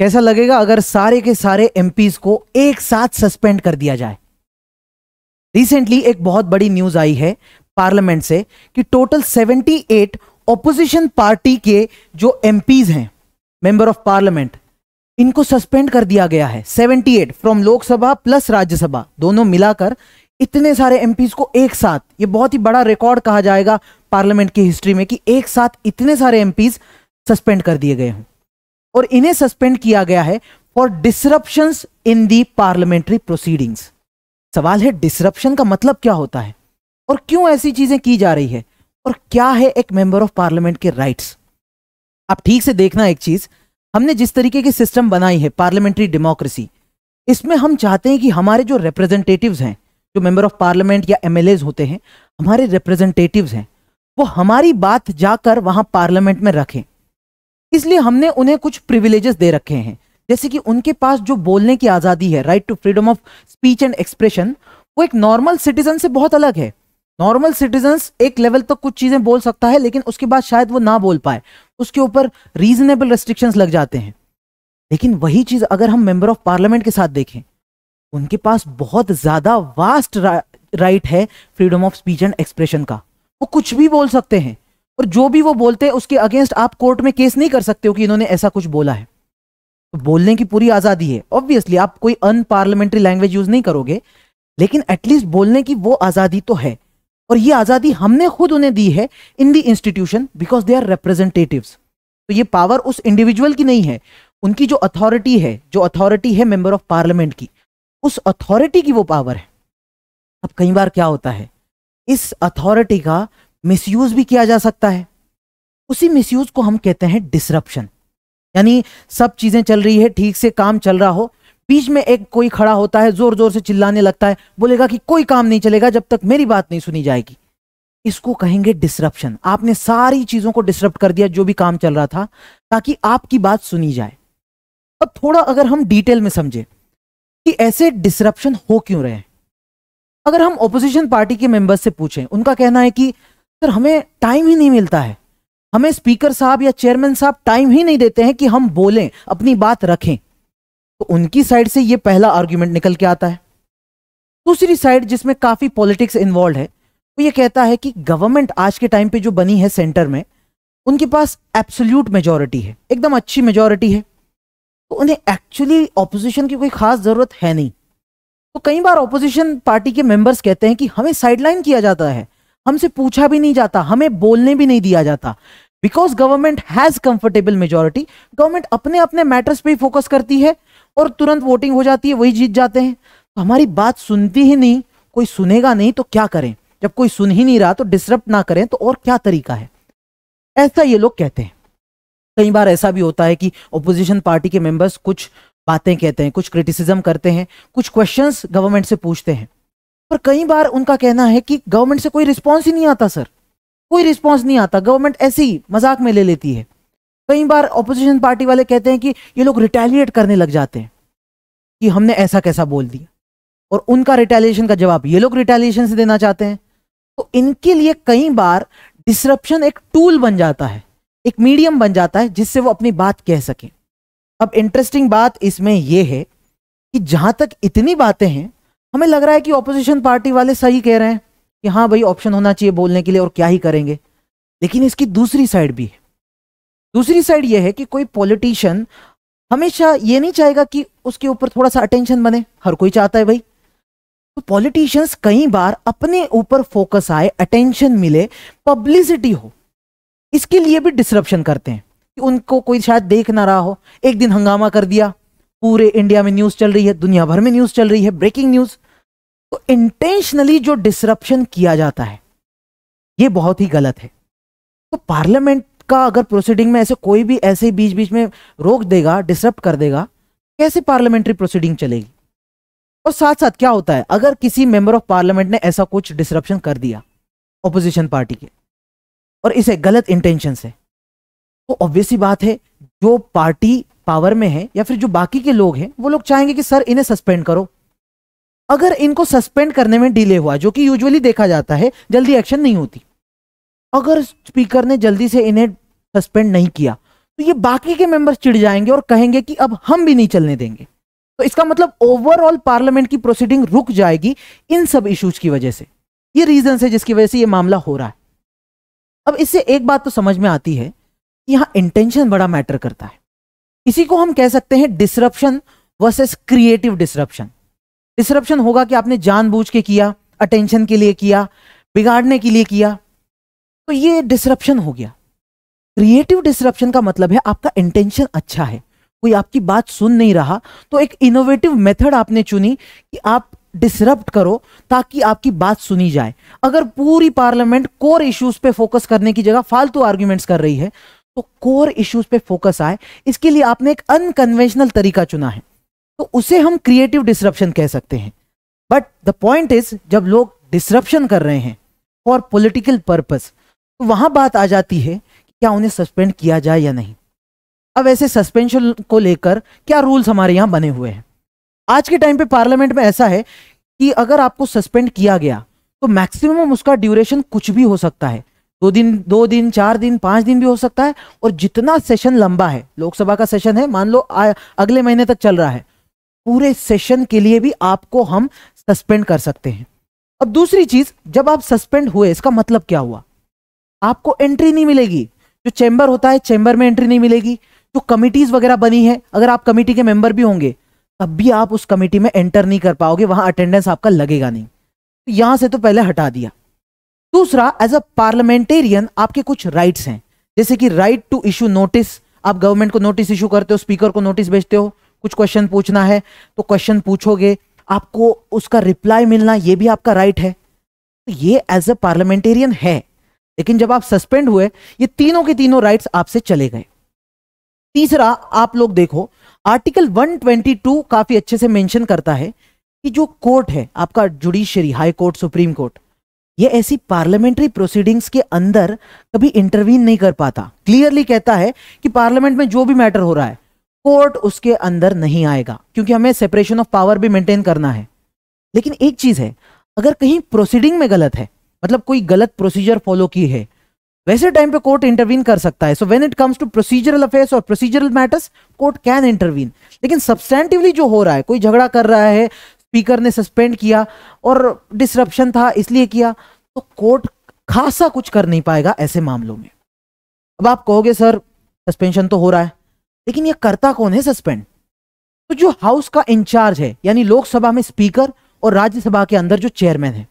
कैसा लगेगा अगर सारे के सारे एमपीज को एक साथ सस्पेंड कर दिया जाए रिसेंटली एक बहुत बड़ी न्यूज आई है पार्लियामेंट से कि टोटल 78 ऑपोजिशन पार्टी के जो एमपीज हैं मेंबर ऑफ पार्लियामेंट इनको सस्पेंड कर दिया गया है 78 फ्रॉम लोकसभा प्लस राज्यसभा दोनों मिलाकर इतने सारे एमपीज को एक साथ ये बहुत ही बड़ा रिकॉर्ड कहा जाएगा पार्लियामेंट की हिस्ट्री में कि एक साथ इतने सारे एमपीज सस्पेंड कर दिए गए हैं और इन्हें सस्पेंड किया गया है for disruption in the parliamentary proceedings सवाल है डिसरप्शन का मतलब क्या होता है और क्यों ऐसी चीजें की जा रही है और क्या है एक मेंबर ऑफ पार्लियामेंट के राइट्स आप ठीक से देखना एक चीज हमने जिस तरीके की सिस्टम बनाई है पार्लियामेंट्री डेमोक्रेसी इसमें हम चाहते हैं कि हमारे जो रिप्रेजेंटेटिव हैं जो मेंबर ऑफ पार्लियामेंट या एम होते हैं हमारे रिप्रेजेंटेटिव हैं वो हमारी बात जाकर वहां पार्लियामेंट में रखें इसलिए हमने उन्हें कुछ प्रिविलेजेस दे रखे हैं जैसे कि उनके पास जो बोलने की आज़ादी है right to freedom of speech and expression वो एक नॉर्मल सिटीजन से बहुत अलग है नॉर्मल सिटीजन एक लेवल तक तो कुछ चीज़ें बोल सकता है लेकिन उसके बाद शायद वो ना बोल पाए उसके ऊपर रीजनेबल रेस्ट्रिक्शंस लग जाते हैं लेकिन वही चीज़ अगर हम मेंबर ऑफ पार्लियामेंट के साथ देखें उनके पास बहुत ज़्यादा वास्ट राइट है freedom of speech and expression का वो कुछ भी बोल सकते हैं और जो भी वो बोलते हैं उसके अगेंस्ट आप कोर्ट में केस नहीं कर सकते हो कि इन्होंने ऐसा कुछ बोला है तो बोलने की पूरी आज़ादी है ऑब्वियसली आप कोई अनपार्लियामेंट्री लैंग्वेज यूज नहीं करोगे लेकिन एटलीस्ट बोलने की वो आज़ादी तो है और ये आज़ादी हमने खुद उन्हें दी है in the institution because they are representative तो ये पावर उस इंडिविजुअल की नहीं है उनकी जो अथॉरिटी है जो अथॉरिटी है मेंबर ऑफ पार्लियामेंट की उस अथॉरिटी की वो पावर है अब कई बार क्या होता है इस अथॉरिटी का मिसयूज भी किया जा सकता है उसी मिसयूज को हम कहते हैं डिसरप्शन यानी सब चीजें चल रही है ठीक से काम चल रहा हो बीच में एक कोई खड़ा होता है जोर जोर से चिल्लाने लगता है बोलेगा कि कोई काम नहीं चलेगा जब तक मेरी बात नहीं सुनी जाएगी इसको कहेंगे डिसरप्शन आपने सारी चीजों को डिसरप्ट कर दिया जो भी काम चल रहा था ताकि आपकी बात सुनी जाए अब थोड़ा अगर हम डिटेल में समझे कि ऐसे डिसरप्शन हो क्यों रहे हैं अगर हम ओपोजिशन पार्टी के मेंबर्स से पूछें उनका कहना है कि सर हमें टाइम ही नहीं मिलता है हमें स्पीकर साहब या चेयरमैन साहब टाइम ही नहीं देते हैं कि हम बोलें अपनी बात रखें तो उनकी साइड से ये पहला आर्ग्यूमेंट निकल के आता है दूसरी साइड जिसमें काफ़ी पॉलिटिक्स इन्वॉल्व है वो ये कहता है कि गवर्नमेंट आज के टाइम पे जो बनी है सेंटर में उनके पास एब्सोल्यूट मेजोरिटी है एकदम अच्छी मेजोरिटी है तो उन्हें एक्चुअली ऑपोजिशन की कोई खास ज़रूरत है नहीं तो कई बार ऑपोजिशन पार्टी के मेंबर्स कहते हैं कि हमें साइडलाइन किया जाता है हमसे पूछा भी नहीं जाता हमें बोलने भी नहीं दिया जाता because government has comfortable majority government अपने अपने मैटर्स पे ही फोकस करती है और तुरंत वोटिंग हो जाती है वही जीत जाते हैं तो हमारी बात सुनती ही नहीं कोई सुनेगा नहीं तो क्या करें जब कोई सुन ही नहीं रहा तो डिस्टर्ब ना करें तो और क्या तरीका है ऐसा ये लोग कहते हैं कई बार ऐसा भी होता है कि ओपोजिशन पार्टी के मेंबर्स कुछ बातें कहते हैं कुछ क्रिटिसिज्म करते हैं कुछ क्वेश्चंस गवर्नमेंट से पूछते हैं पर कई बार उनका कहना है कि गवर्नमेंट से कोई रिस्पॉन्स ही नहीं आता सर कोई रिस्पॉन्स नहीं आता गवर्नमेंट ऐसे ही मजाक में ले लेती है कई बार ऑपोजिशन पार्टी वाले कहते हैं कि ये लोग रिटेलिएट करने लग जाते हैं कि हमने ऐसा कैसा बोल दिया और उनका रिटेलिएशन का जवाब ये लोग रिटेलिएशन से देना चाहते हैं तो इनके लिए कई बार डिसरप्शन एक टूल बन जाता है एक मीडियम बन जाता है जिससे वो अपनी बात कह सके अब इंटरेस्टिंग बात इसमें यह है कि जहां तक इतनी बातें हैं हमें लग रहा है कि ऑपोजिशन पार्टी वाले सही कह रहे हैं कि हाँ भाई ऑप्शन होना चाहिए बोलने के लिए और क्या ही करेंगे लेकिन इसकी दूसरी साइड भी है दूसरी साइड यह है कि कोई पॉलिटिशियन हमेशा ये नहीं चाहेगा कि उसके ऊपर थोड़ा सा अटेंशन बने हर कोई चाहता है भाई तो पॉलिटिशियंस कई बार अपने ऊपर फोकस आए अटेंशन मिले पब्लिसिटी हो इसके लिए भी डिस्ट्रप्शन करते हैं कि उनको कोई शायद देख ना रहा हो एक दिन हंगामा कर दिया पूरे इंडिया में न्यूज चल रही है दुनिया भर में न्यूज चल रही है ब्रेकिंग न्यूज तो इंटेंशनली जो डिसरप्शन किया जाता है ये बहुत ही गलत है तो पार्लियामेंट का अगर प्रोसीडिंग में ऐसे कोई भी ऐसे बीच बीच में रोक देगा डिसरप्ट कर देगा कैसे पार्लियामेंट्री प्रोसीडिंग चलेगी और साथ साथ क्या होता है अगर किसी मेंबर ऑफ पार्लियामेंट ने ऐसा कुछ डिसरप्शन कर दिया ऑपोजिशन पार्टी के और इसे गलत इंटेंशन से तो ऑब्वियसली बात है जो पार्टी पावर में है या फिर जो बाकी के लोग हैं वो लोग चाहेंगे कि सर इन्हें सस्पेंड करो अगर इनको सस्पेंड करने में डिले हुआ जो कि यूजुअली देखा जाता है जल्दी एक्शन नहीं होती अगर स्पीकर ने जल्दी से इन्हें सस्पेंड नहीं किया तो ये बाकी के मेंबर्स चिढ़ जाएंगे और कहेंगे कि अब हम भी नहीं चलने देंगे तो इसका मतलब ओवरऑल पार्लियामेंट की प्रोसीडिंग रुक जाएगी इन सब इश्यूज की वजह से ये रीजन है जिसकी वजह से ये मामला हो रहा है अब इससे एक बात तो समझ में आती है कि इंटेंशन बड़ा मैटर करता है इसी को हम कह सकते हैं disruption versus creative disruption disruption होगा कि आपने जानबूझ के किया अटेंशन के लिए किया बिगाड़ने के लिए किया तो ये डिसरप्शन हो गया क्रिएटिव डिसरप्शन का मतलब है आपका इंटेंशन अच्छा है कोई आपकी बात सुन नहीं रहा तो एक इनोवेटिव मेथड आपने चुनी कि आप डिसरप्ट करो ताकि आपकी बात सुनी जाए अगर पूरी पार्लियामेंट कोर इश्यूज पे फोकस करने की जगह फालतू आर्ग्यूमेंट्स कर रही है तो कोर इश्यूज पे फोकस आए इसके लिए आपने एक अनकन्वेंशनल तरीका चुना है तो उसे हम क्रिएटिव डिसरप्शन कह सकते हैं बट द पॉइंट इज जब लोग डिसरप्शन कर रहे हैं फॉर पोलिटिकल पर्पज तो वहां बात आ जाती है कि क्या उन्हें सस्पेंड किया जाए या नहीं अब ऐसे सस्पेंशन को लेकर क्या रूल्स हमारे यहां बने हुए हैं आज के टाइम पे पार्लियामेंट में ऐसा है कि अगर आपको सस्पेंड किया गया तो मैक्सिमम उसका ड्यूरेशन कुछ भी हो सकता है दो दिन दो दिन चार दिन पांच दिन भी हो सकता है और जितना सेशन लंबा है लोकसभा का सेशन है मान लो आ, अगले महीने तक चल रहा है पूरे सेशन के लिए भी आपको हम सस्पेंड कर सकते हैं अब दूसरी चीज जब आप सस्पेंड हुए इसका मतलब क्या हुआ आपको एंट्री नहीं मिलेगी जो चैम्बर होता है चैम्बर में एंट्री नहीं मिलेगी जो कमिटीज वगैरह बनी है अगर आप कमेटी के मेंबर भी होंगे तब भी आप उस कमेटी में एंटर नहीं कर पाओगे वहां अटेंडेंस आपका लगेगा नहीं तो यहां से तो पहले हटा दिया दूसरा एज अ पार्लियामेंटेरियन आपके कुछ राइट्स हैं जैसे कि राइट टू इशू नोटिस आप गवर्नमेंट को नोटिस इशू करते हो स्पीकर को नोटिस भेजते हो कुछ क्वेश्चन पूछना है तो क्वेश्चन पूछोगे आपको उसका रिप्लाई मिलना ये भी आपका राइट है तो ये एज अ पार्लियामेंटेरियन है लेकिन जब आप सस्पेंड हुए ये तीनों के तीनों राइट्स आपसे चले गए तीसरा आप लोग देखो आर्टिकल 122 काफी अच्छे से मेंशन करता है कि जो कोर्ट है आपका judiciary high court supreme court ये ऐसी पार्लियामेंट्री प्रोसीडिंग्स के अंदर कभी इंटरवीन नहीं कर पाता क्लियरली कहता है कि पार्लियामेंट में जो भी मैटर हो रहा है कोर्ट उसके अंदर नहीं आएगा क्योंकि हमें सेपरेशन ऑफ पावर भी मेंटेन करना है लेकिन एक चीज है अगर कहीं प्रोसीडिंग में गलत है मतलब कोई गलत प्रोसीजर फॉलो की है वैसे टाइम पे कोर्ट इंटरवीन कर सकता है so when it comes to procedural affairs और procedural matters court can intervene लेकिन सब्सटेंटिवली जो हो रहा है कोई झगड़ा कर रहा है स्पीकर ने सस्पेंड किया और डिसरप्शन था इसलिए किया तो कोर्ट खासा कुछ कर नहीं पाएगा ऐसे मामलों में अब आप कहोगे सर सस्पेंशन तो हो रहा है लेकिन ये करता कौन है सस्पेंड तो जो हाउस का इंचार्ज है यानी लोकसभा में स्पीकर और राज्यसभा के अंदर जो चेयरमैन है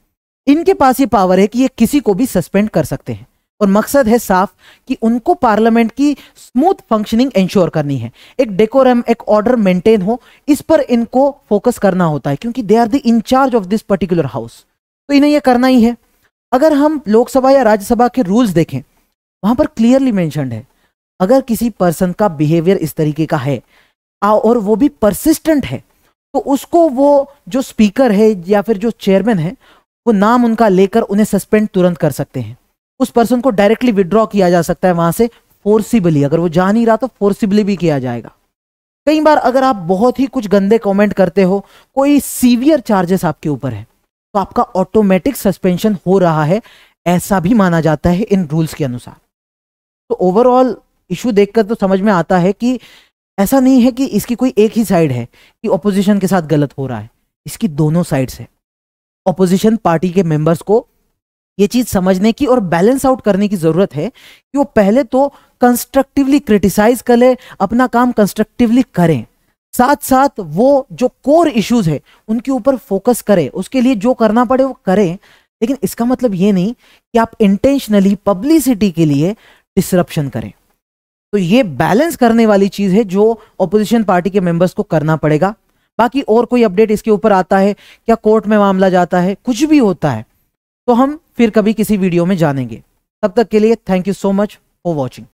इनके पास ये पावर है कि ये किसी को भी सस्पेंड कर सकते हैं और मकसद है साफ कि उनको पार्लियामेंट की स्मूथ फंक्शनिंग एंश्योर करनी है एक डेकोरम एक ऑर्डर मेंटेन हो इस पर इनको फोकस करना होता है क्योंकि they are the in charge of this particular house तो इन्हें यह करना ही है अगर हम लोकसभा या राज्यसभा के रूल्स देखें वहां पर क्लियरली मैंशनड है अगर किसी पर्सन का बिहेवियर इस तरीके का है और वो भी परसिस्टेंट है तो उसको वो जो स्पीकर है या फिर जो चेयरमैन है वो नाम उनका लेकर उन्हें सस्पेंड तुरंत कर सकते हैं उस पर्सन को डायरेक्टली विड्रॉ किया जा सकता है वहां से फोर्सिबली अगर वो जा नहीं रहा तो फोर्सिबली भी किया जाएगा कई बार अगर आप बहुत ही कुछ गंदे कमेंट करते हो कोई सीवियर चार्जेस आपके ऊपर है तो आपका ऑटोमेटिक सस्पेंशन हो रहा है ऐसा भी माना जाता है इन रूल्स के अनुसार तो ओवरऑल इशू देखकर तो समझ में आता है कि ऐसा नहीं है कि इसकी कोई एक ही साइड है कि ऑपोजिशन के साथ गलत हो रहा है इसकी दोनों साइड्स है ऑपोजिशन पार्टी के मेंबर्स को ये चीज समझने की और बैलेंस आउट करने की जरूरत है कि वो पहले तो कंस्ट्रक्टिवली क्रिटिसाइज कर ले अपना काम कंस्ट्रक्टिवली करें साथ साथ वो जो कोर इश्यूज है उनके ऊपर फोकस करें उसके लिए जो करना पड़े वो करें लेकिन इसका मतलब ये नहीं कि आप इंटेंशनली पब्लिसिटी के लिए डिसरप्शन करें तो ये बैलेंस करने वाली चीज है जो ऑपोजिशन पार्टी के मेंबर्स को करना पड़ेगा बाकी और कोई अपडेट इसके ऊपर आता है क्या कोर्ट में मामला जाता है कुछ भी होता है तो हम फिर कभी किसी वीडियो में जानेंगे तब तक के लिए thank you so much for watching